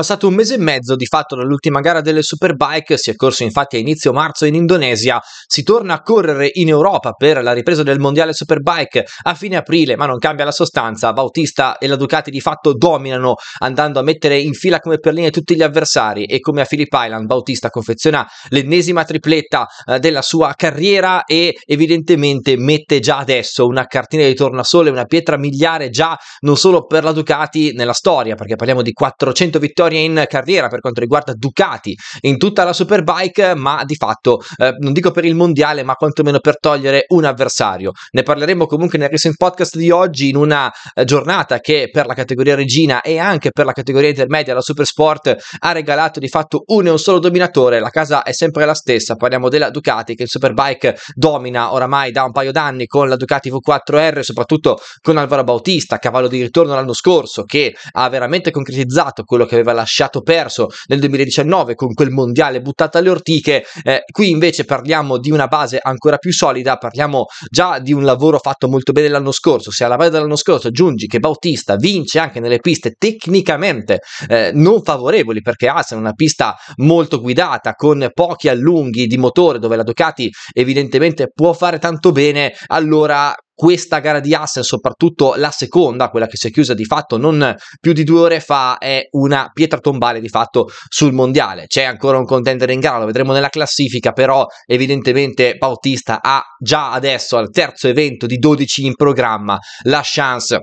passato un mese e mezzo di fatto dall'ultima gara delle Superbike, si è corso infatti a inizio marzo in Indonesia, si torna a correre in Europa per la ripresa del Mondiale Superbike a fine aprile, ma non cambia la sostanza, Bautista e la Ducati di fatto dominano andando a mettere in fila come perline tutti gli avversari e come a Philip Island Bautista confeziona l'ennesima tripletta eh, della sua carriera e evidentemente mette già adesso una cartina di tornasole, una pietra miliare già non solo per la Ducati nella storia, perché parliamo di 400 vittorie vittorie in carriera per quanto riguarda Ducati in tutta la Superbike, ma di fatto eh, non dico per il mondiale, ma quantomeno per togliere un avversario. Ne parleremo comunque nel recent Podcast di oggi in una eh, giornata che per la categoria regina e anche per la categoria intermedia la Supersport ha regalato di fatto un e un solo dominatore, la casa è sempre la stessa, parliamo della Ducati che il Superbike domina oramai da un paio d'anni con la Ducati V4R, soprattutto con Alvaro Bautista, cavallo di ritorno l'anno scorso, che ha veramente concretizzato quello che aveva aveva lasciato perso nel 2019 con quel mondiale buttato alle ortiche. Eh, qui invece parliamo di una base ancora più solida, parliamo già di un lavoro fatto molto bene l'anno scorso. Se alla base dell'anno scorso aggiungi che Bautista vince anche nelle piste tecnicamente eh, non favorevoli perché Asen è una pista molto guidata con pochi allunghi di motore dove la Ducati evidentemente può fare tanto bene, allora questa gara di Assen, soprattutto la seconda, quella che si è chiusa di fatto non più di due ore fa, è una pietra tombale di fatto sul mondiale. C'è ancora un contender in gara, lo vedremo nella classifica, però evidentemente Bautista ha già adesso al terzo evento di 12 in programma la chance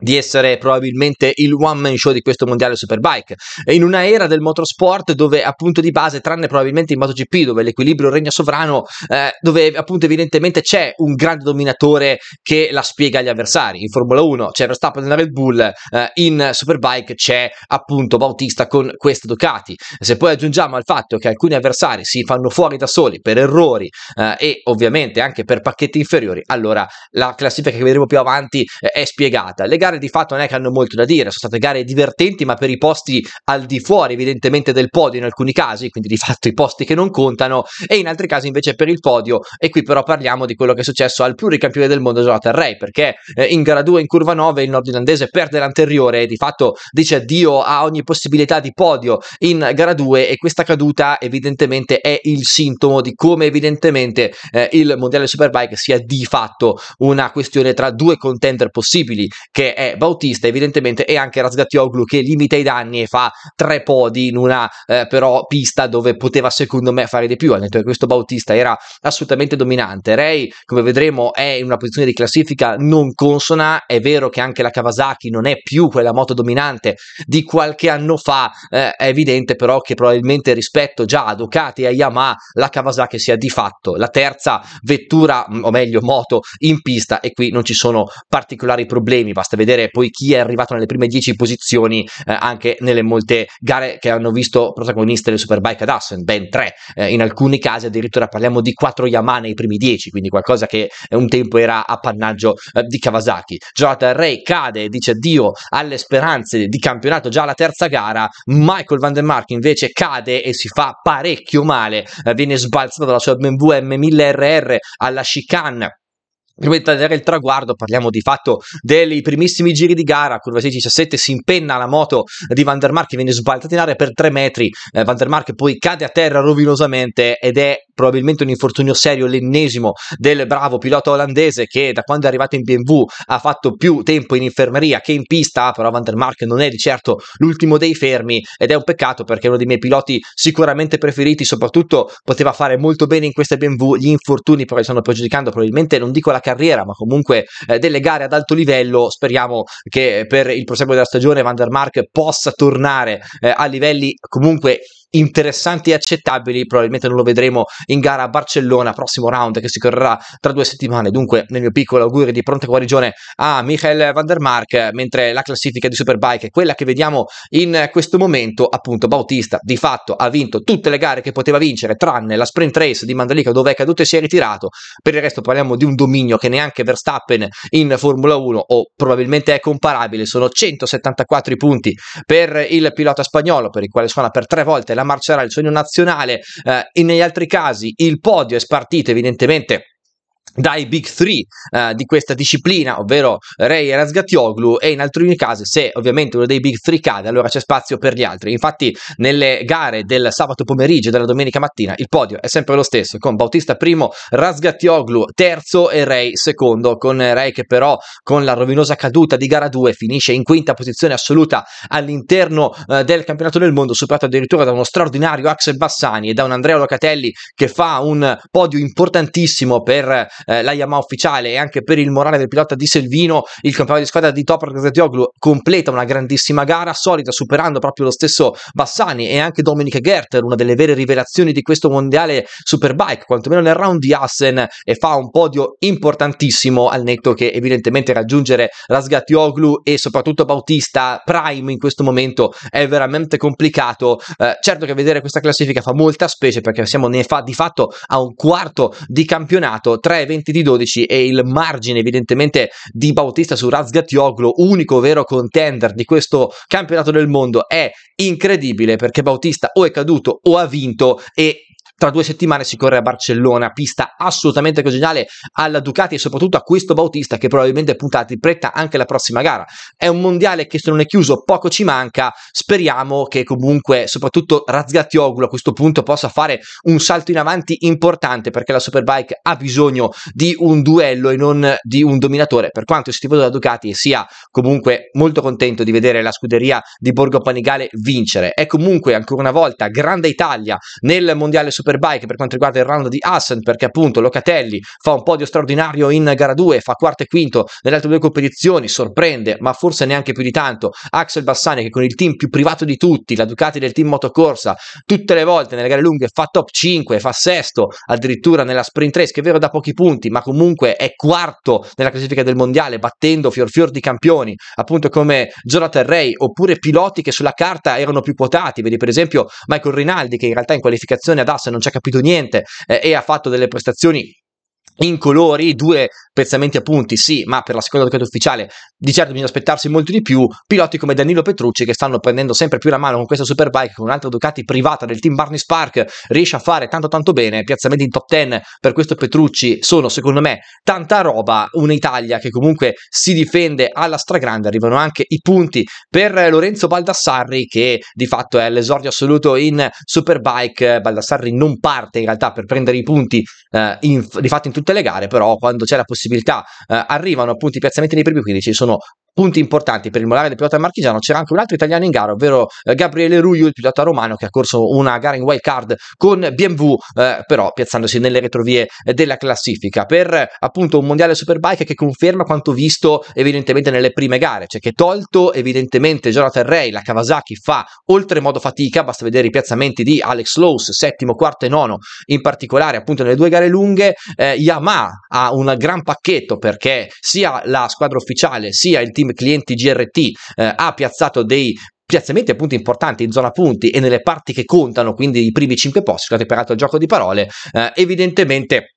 di essere probabilmente il one man show di questo mondiale superbike in una era del motorsport dove appunto di base tranne probabilmente in MotoGP dove l'equilibrio regna sovrano eh, dove appunto evidentemente c'è un grande dominatore che la spiega agli avversari in Formula 1 c'è Verstappen nella Red Bull eh, in superbike c'è appunto Bautista con queste Ducati se poi aggiungiamo al fatto che alcuni avversari si fanno fuori da soli per errori eh, e ovviamente anche per pacchetti inferiori allora la classifica che vedremo più avanti eh, è spiegata le gare gare di fatto non è che hanno molto da dire, sono state gare divertenti ma per i posti al di fuori evidentemente del podio in alcuni casi, quindi di fatto i posti che non contano e in altri casi invece per il podio e qui però parliamo di quello che è successo al pluricampione del mondo Jonathan Ray perché eh, in gara 2 in curva 9 il nordirlandese perde l'anteriore e di fatto dice addio a ogni possibilità di podio in gara 2 e questa caduta evidentemente è il sintomo di come evidentemente eh, il mondiale Superbike sia di fatto una questione tra due contender possibili che è Bautista evidentemente e anche Razgattioglu che limita i danni e fa tre podi in una eh, però pista dove poteva secondo me fare di più, al netto che questo Bautista era assolutamente dominante, Ray come vedremo è in una posizione di classifica non consona, è vero che anche la Kawasaki non è più quella moto dominante di qualche anno fa, eh, è evidente però che probabilmente rispetto già a Ducati e a Yamaha la Kawasaki sia di fatto la terza vettura o meglio moto in pista e qui non ci sono particolari problemi, basta vedere vedere poi chi è arrivato nelle prime 10 posizioni eh, anche nelle molte gare che hanno visto protagoniste le Superbike ad Assen, ben 3, eh, in alcuni casi addirittura parliamo di 4 Yamaha nei primi 10, quindi qualcosa che un tempo era appannaggio eh, di Kawasaki. Jonathan Ray cade e dice addio alle speranze di campionato già alla terza gara, Michael Van den Mark invece cade e si fa parecchio male, eh, viene sbalzato dalla sua BMW M1000RR alla chicane Prima di tagliare il traguardo parliamo di fatto dei primissimi giri di gara, curva 17 si impenna la moto di Van der Mark che viene sbalzata in aria per 3 metri, eh, Van der Mark poi cade a terra rovinosamente ed è probabilmente un infortunio serio, l'ennesimo del bravo pilota olandese che da quando è arrivato in BMW ha fatto più tempo in infermeria che in pista, però Van der Mark non è di certo l'ultimo dei fermi ed è un peccato perché è uno dei miei piloti sicuramente preferiti, soprattutto poteva fare molto bene in questa BMW, gli infortuni però stanno pregiudicando probabilmente non dico la carriera, ma comunque eh, delle gare ad alto livello, speriamo che per il proseguo della stagione Van der Mark possa tornare eh, a livelli comunque interessanti e accettabili. Probabilmente non lo vedremo in gara a Barcellona, prossimo round che si correrà tra due settimane. Dunque, nel mio piccolo augurio di pronta guarigione a Michael Van der Mark, mentre la classifica di Superbike è quella che vediamo in questo momento. Appunto, Bautista di fatto ha vinto tutte le gare che poteva vincere, tranne la sprint race di Mandalica, dove è caduto e si è ritirato. Per il resto, parliamo di un dominio che neanche Verstappen in Formula 1 o probabilmente è comparabile. Sono 174 i punti per il pilota spagnolo, per il quale suona per tre volte la la Marcerà, il sogno nazionale, eh, e negli altri casi il podio è spartito evidentemente dai big three eh, di questa disciplina, ovvero Ray e Razgatioglu, e in altri casi, se ovviamente uno dei big three cade, allora c'è spazio per gli altri. Infatti, nelle gare del sabato pomeriggio e della domenica mattina, il podio è sempre lo stesso, con Bautista primo, Razgatioglu terzo e Ray secondo, con Ray che però con la rovinosa caduta di gara 2 finisce in quinta posizione assoluta all'interno eh, del campionato del mondo, superato addirittura da uno straordinario Axel Bassani e da un Andrea Locatelli che fa un podio importantissimo per eh, la Yamaha ufficiale e anche per il morale del pilota di Selvino, il campione di squadra di Toprak Zatioglu completa una grandissima gara solida, superando proprio lo stesso Bassani e anche Dominic Gerter, una delle vere rivelazioni di questo mondiale Superbike, quantomeno nel round di Assen, e fa un podio importantissimo al netto che evidentemente raggiungere Rasgatioglu e soprattutto Bautista Prime in questo momento è veramente complicato. Eh, certo che vedere questa classifica fa molta specie perché siamo ne fa, di fatto a un quarto di campionato, tre 20 di 12 e il margine evidentemente di Bautista su Razgat Razgatioglu, unico vero contender di questo campionato del mondo, è incredibile perché Bautista o è caduto o ha vinto e tra due settimane si corre a Barcellona, pista assolutamente congeniale alla Ducati e soprattutto a questo Bautista che probabilmente punta di pretta anche la prossima gara. È un mondiale che se non è chiuso poco ci manca, speriamo che comunque soprattutto Razgattioglu a questo punto possa fare un salto in avanti importante perché la Superbike ha bisogno di un duello e non di un dominatore. Per quanto il tifoso della Ducati sia comunque molto contento di vedere la scuderia di Borgo Panigale vincere, è comunque ancora una volta grande Italia nel mondiale Superbike Superbike per quanto riguarda il round di Assen perché appunto Locatelli fa un podio straordinario in gara 2, fa quarto e quinto nelle altre due competizioni, sorprende ma forse neanche più di tanto Axel Bassani che con il team più privato di tutti, la Ducati del team motocorsa, tutte le volte nelle gare lunghe fa top 5, fa sesto addirittura nella sprint race che è vero da pochi punti ma comunque è quarto nella classifica del mondiale battendo fior fior di campioni appunto come Jonathan Ray oppure piloti che sulla carta erano più quotati, vedi per esempio Michael Rinaldi che in realtà in qualificazione ad Assen non non ci ha capito niente eh, e ha fatto delle prestazioni in colori, due pezzamenti a punti, sì, ma per la seconda giocata ufficiale di certo bisogna aspettarsi molto di più. Piloti come Danilo Petrucci che stanno prendendo sempre più la mano con questa Superbike, con un'altra Ducati privata del team Barney Spark, riesce a fare tanto tanto bene, piazzamenti in top 10 per questo Petrucci sono secondo me tanta roba, un'Italia che comunque si difende alla stragrande, arrivano anche i punti per Lorenzo Baldassarri che di fatto è l'esordio assoluto in Superbike, Baldassarri non parte in realtà per prendere i punti eh, in, di fatto in tutta tutte le gare, però quando c'è la possibilità eh, arrivano appunto i piazzamenti nei primi 15, sono punti importanti per il molare del pilota marchigiano c'era anche un altro italiano in gara ovvero eh, Gabriele Ruglio il pilota romano che ha corso una gara in wild card con BMW eh, però piazzandosi nelle retrovie eh, della classifica per appunto un mondiale superbike che conferma quanto visto evidentemente nelle prime gare cioè che tolto evidentemente Jonathan Ray la Kawasaki fa oltremodo fatica basta vedere i piazzamenti di Alex Lowe's settimo quarto e nono in particolare appunto nelle due gare lunghe eh, Yamaha ha un gran pacchetto perché sia la squadra ufficiale sia il team team clienti GRT eh, ha piazzato dei piazzamenti appunto importanti in zona punti e nelle parti che contano, quindi i primi 5 posti, scusate peraltro il gioco di parole, eh, evidentemente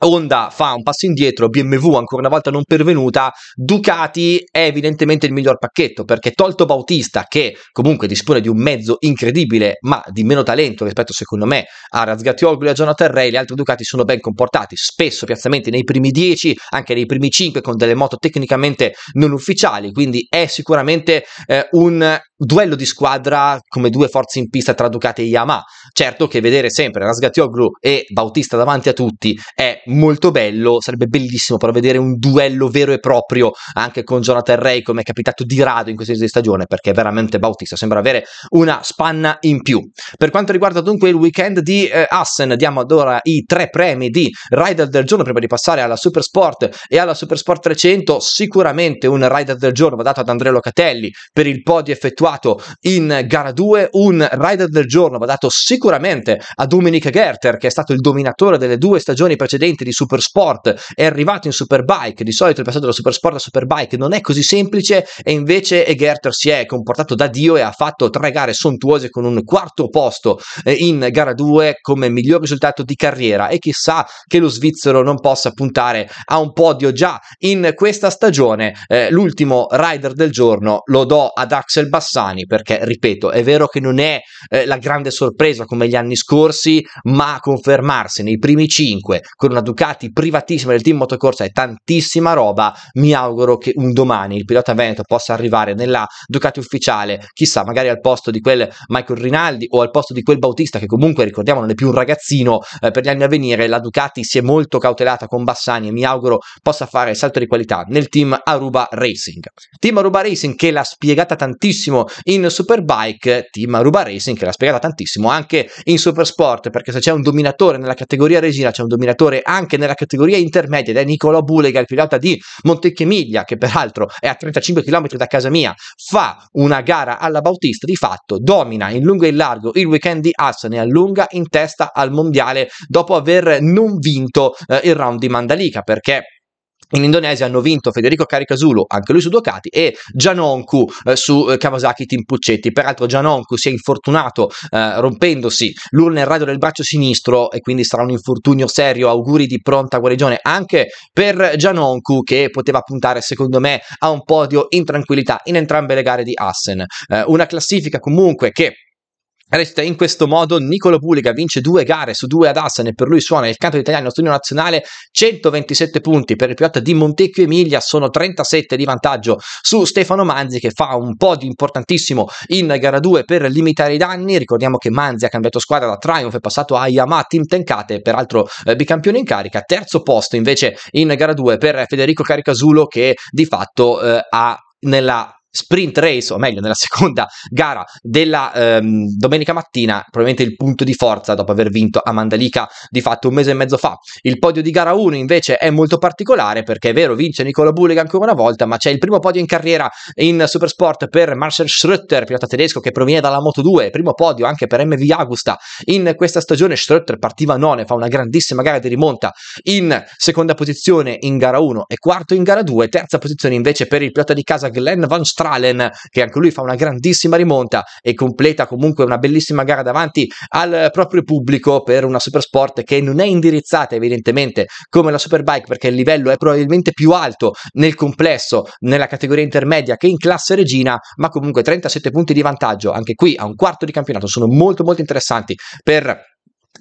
Honda fa un passo indietro, BMW ancora una volta non pervenuta, Ducati è evidentemente il miglior pacchetto perché tolto Bautista che comunque dispone di un mezzo incredibile ma di meno talento rispetto secondo me a Razgatioglu e a Jonathan Ray, gli altri Ducati sono ben comportati, spesso piazzamenti nei primi 10, anche nei primi 5 con delle moto tecnicamente non ufficiali, quindi è sicuramente eh, un duello di squadra come due forze in pista tra Ducati e Yamaha. Certo che vedere sempre Rasgatioglu e Bautista davanti a tutti è molto bello, sarebbe bellissimo però vedere un duello vero e proprio anche con Jonathan Ray come è capitato di rado in questo inizio di stagione perché veramente Bautista sembra avere una spanna in più. Per quanto riguarda dunque il weekend di eh, Assen diamo ad ora i tre premi di Rider del giorno prima di passare alla Supersport e alla Supersport 300, sicuramente un Rider del giorno va dato ad Andrea Locatelli per il podio effettuato trovato in gara 2 un rider del giorno, va dato sicuramente a Dominic Gerter, che è stato il dominatore delle due stagioni precedenti di Supersport, è arrivato in Superbike, di solito il passaggio da Supersport a Superbike non è così semplice e invece Gerter si è comportato da Dio e ha fatto tre gare sontuose con un quarto posto eh, in gara 2 come miglior risultato di carriera e chissà che lo svizzero non possa puntare a un podio già in questa stagione. Eh, l'ultimo rider del giorno lo do ad Axel Bassi Bassani, perché ripeto, è vero che non è eh, la grande sorpresa come gli anni scorsi, ma confermarsi nei primi 5 con una Ducati privatissima del team motocorsa è tantissima roba. Mi auguro che un domani il pilota Veneto possa arrivare nella Ducati ufficiale, chissà, magari al posto di quel Michael Rinaldi o al posto di quel Bautista che comunque ricordiamo non è più un ragazzino eh, per gli anni a venire, la Ducati si è molto cautelata con Bassani e mi auguro possa fare salto di qualità nel team Aruba Racing. Team Aruba Racing che l'ha spiegata tantissimo in Superbike, Team Aruba Racing che l'ha spiegata tantissimo anche in Supersport perché se c'è un dominatore nella categoria regina c'è un dominatore anche nella categoria intermedia ed è Nicolò Bulega il pilota di Montecchemiglia, che peraltro è a 35 km da casa mia fa una gara alla Bautista di fatto domina in lungo e in largo il weekend di Hudson e allunga in testa al mondiale dopo aver non vinto eh, il round di Mandalica perché in Indonesia hanno vinto Federico Caricasulo, anche lui su Ducati, e Gianoncu eh, su eh, Kawasaki Team Puccetti. Peraltro Gianoncu si è infortunato eh, rompendosi l'urna nel radio del braccio sinistro e quindi sarà un infortunio serio. Auguri di pronta guarigione anche per Gianoncu che poteva puntare secondo me a un podio in tranquillità in entrambe le gare di Assen. Eh, una classifica comunque che Recita in questo modo Nicolo Puliga vince due gare su due ad Assan e per lui suona il canto italiano studio nazionale 127 punti per il pilota di Montecchio Emilia sono 37 di vantaggio su Stefano Manzi che fa un po' di importantissimo in gara 2 per limitare i danni ricordiamo che Manzi ha cambiato squadra da Triumph è passato a Yamaha Team Tenkate peraltro eh, bicampione in carica terzo posto invece in gara 2 per Federico Caricasulo che di fatto eh, ha nella sprint race, o meglio, nella seconda gara della ehm, domenica mattina, probabilmente il punto di forza dopo aver vinto a Mandalika di fatto un mese e mezzo fa. Il podio di gara 1 invece è molto particolare perché è vero, vince Nicola Bullega ancora una volta, ma c'è il primo podio in carriera in Supersport per Marcel Schröter, pilota tedesco che proviene dalla Moto 2, primo podio anche per MV Agusta in questa stagione. Schröter partiva a none, fa una grandissima gara di rimonta in seconda posizione in gara 1 e quarto in gara 2, terza posizione invece per il pilota di casa Glenn Van Strand Stralen che anche lui fa una grandissima rimonta e completa comunque una bellissima gara davanti al proprio pubblico per una Supersport che non è indirizzata evidentemente come la Superbike perché il livello è probabilmente più alto nel complesso nella categoria intermedia che in classe regina ma comunque 37 punti di vantaggio anche qui a un quarto di campionato sono molto molto interessanti per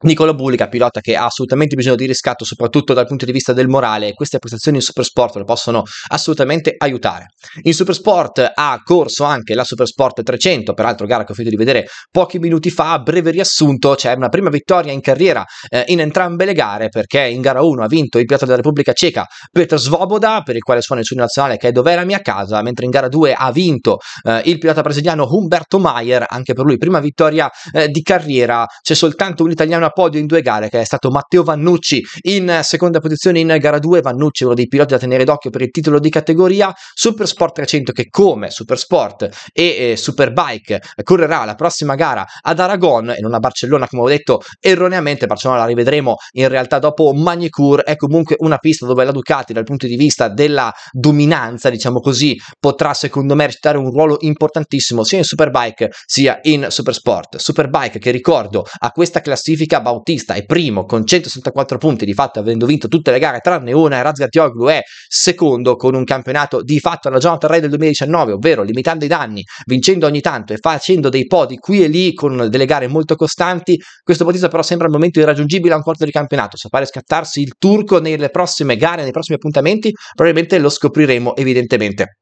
Nicola Bulica, pilota che ha assolutamente bisogno di riscatto, soprattutto dal punto di vista del morale, queste prestazioni in Supersport lo possono assolutamente aiutare. In Supersport ha corso anche la Supersport 300, peraltro gara che ho finito di vedere pochi minuti fa, a breve riassunto, c'è cioè una prima vittoria in carriera eh, in entrambe le gare, perché in gara 1 ha vinto il pilota della Repubblica Ceca Petr Svoboda, per il quale suona il suo nazionale che è Dov'è la mia casa, mentre in gara 2 ha vinto eh, il pilota brasiliano Humberto Maier, anche per lui prima vittoria eh, di carriera, c'è soltanto un italiano a podio in due gare, che è stato Matteo Vannucci in seconda posizione in gara 2. Vannucci, uno dei piloti da tenere d'occhio per il titolo di categoria. Supersport 300, che come Supersport e eh, Superbike correrà la prossima gara ad Aragon e non a Barcellona, come ho detto erroneamente. Barcellona la rivedremo in realtà dopo Magnicourt. È comunque una pista dove la Ducati, dal punto di vista della dominanza, diciamo così, potrà secondo me recitare un ruolo importantissimo sia in Superbike sia in Supersport. Superbike, che ricordo, a questa classifica Luca Bautista è primo con 164 punti, di fatto avendo vinto tutte le gare tranne una, e Razgatioglu è secondo con un campionato di fatto alla Jonathan Ray del 2019, ovvero limitando i danni, vincendo ogni tanto e facendo dei podi qui e lì con delle gare molto costanti. Questo Bautista però sembra al momento irraggiungibile a un quarto di campionato, sapere scattarsi il turco nelle prossime gare, nei prossimi appuntamenti, probabilmente lo scopriremo evidentemente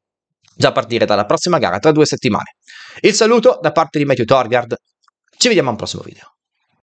già a partire dalla prossima gara tra due settimane. Il saluto da parte di Matthew Torgard, ci vediamo al prossimo video.